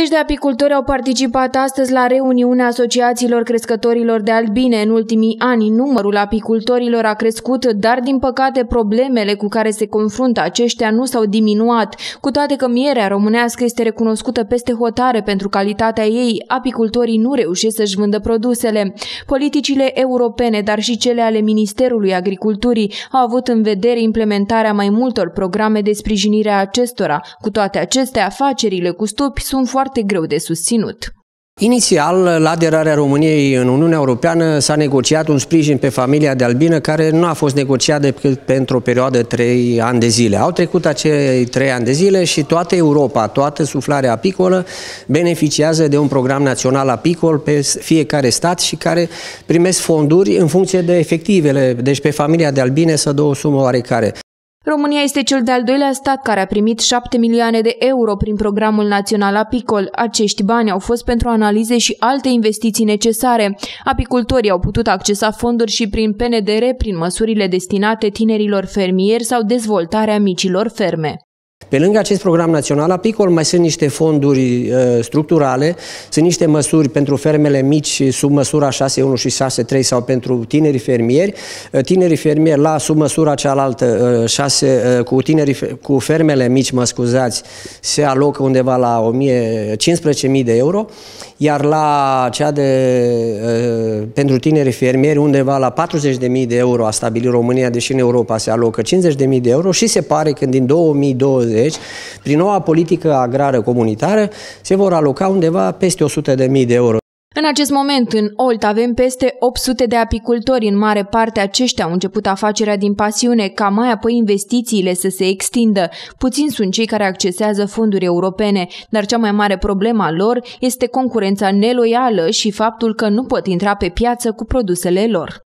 30 de apicultori au participat astăzi la reuniunea asociațiilor crescătorilor de albine. În ultimii ani, numărul apicultorilor a crescut, dar din păcate problemele cu care se confruntă aceștia nu s-au diminuat. Cu toate că mierea românească este recunoscută peste hotare pentru calitatea ei, apicultorii nu reușesc să-și vândă produsele. Politicile europene, dar și cele ale Ministerului Agriculturii au avut în vedere implementarea mai multor programe de sprijinire a acestora. Cu toate acestea, afacerile cu stupi sunt foarte foarte greu de susținut. Inițial, la aderarea României în Uniunea Europeană s-a negociat un sprijin pe familia de albină care nu a fost negociat decât pentru o perioadă trei ani de zile. Au trecut acei trei ani de zile și toată Europa, toată suflarea apicolă beneficiază de un program național apicol pe fiecare stat și care primesc fonduri în funcție de efectivele. Deci pe familia de albine să dă o sumă oarecare. România este cel de-al doilea stat care a primit 7 milioane de euro prin programul național Apicol. Acești bani au fost pentru analize și alte investiții necesare. Apicultorii au putut accesa fonduri și prin PNDR, prin măsurile destinate tinerilor fermieri sau dezvoltarea micilor ferme. Pe lângă acest program național apicol mai sunt niște fonduri uh, structurale, sunt niște măsuri pentru fermele mici sub măsura 6.1 și 6.3 sau pentru tinerii fermieri. Uh, tinerii fermieri la sub măsura cealaltă, uh, 6, uh, cu, tinerii, cu fermele mici, mă scuzați, se alocă undeva la 15.000 de euro, iar la cea de, uh, pentru tinerii fermieri undeva la 40.000 de euro a stabilit România, deși în Europa se alocă 50.000 de euro și se pare că din 2020 2030, prin noua politică agrară comunitară, se vor aloca undeva peste 100.000 de euro. În acest moment, în Olt avem peste 800 de apicultori. În mare parte, aceștia au început afacerea din pasiune, ca mai apoi investițiile să se extindă. Puțini sunt cei care accesează fonduri europene, dar cea mai mare problemă a lor este concurența neloială și faptul că nu pot intra pe piață cu produsele lor.